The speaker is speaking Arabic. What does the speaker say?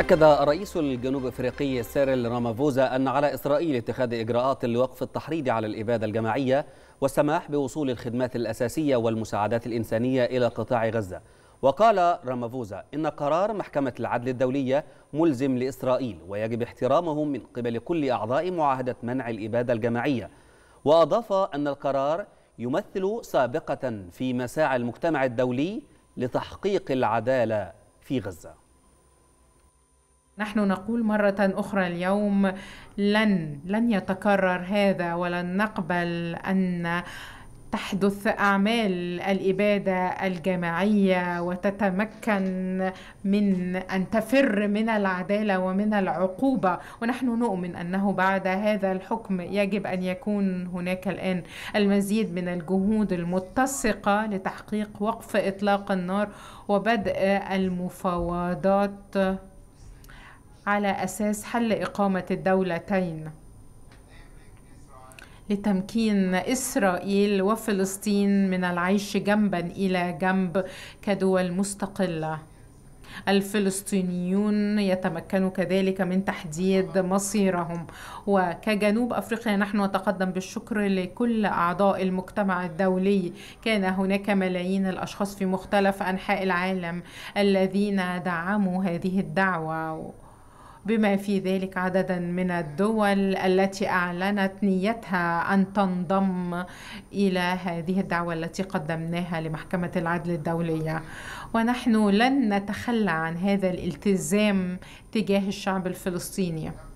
أكد رئيس الجنوب أفريقي سيريل رامافوزا أن على إسرائيل اتخاذ إجراءات لوقف التحريض على الإبادة الجماعية والسماح بوصول الخدمات الأساسية والمساعدات الإنسانية إلى قطاع غزة وقال رامافوزا إن قرار محكمة العدل الدولية ملزم لإسرائيل ويجب احترامه من قبل كل أعضاء معاهدة منع الإبادة الجماعية وأضاف أن القرار يمثل سابقة في مساعي المجتمع الدولي لتحقيق العدالة في غزة نحن نقول مرة أخرى اليوم لن لن يتكرر هذا ولن نقبل أن تحدث أعمال الإبادة الجماعية وتتمكن من أن تفر من العدالة ومن العقوبة ونحن نؤمن أنه بعد هذا الحكم يجب أن يكون هناك الآن المزيد من الجهود المتسقة لتحقيق وقف إطلاق النار وبدء المفاوضات على أساس حل إقامة الدولتين لتمكين إسرائيل وفلسطين من العيش جنبا إلى جنب كدول مستقلة الفلسطينيون يتمكنوا كذلك من تحديد مصيرهم وكجنوب افريقيا نحن نتقدم بالشكر لكل اعضاء المجتمع الدولي كان هناك ملايين الاشخاص في مختلف انحاء العالم الذين دعموا هذه الدعوه بما في ذلك عددا من الدول التي أعلنت نيتها أن تنضم إلى هذه الدعوة التي قدمناها لمحكمة العدل الدولية ونحن لن نتخلى عن هذا الالتزام تجاه الشعب الفلسطيني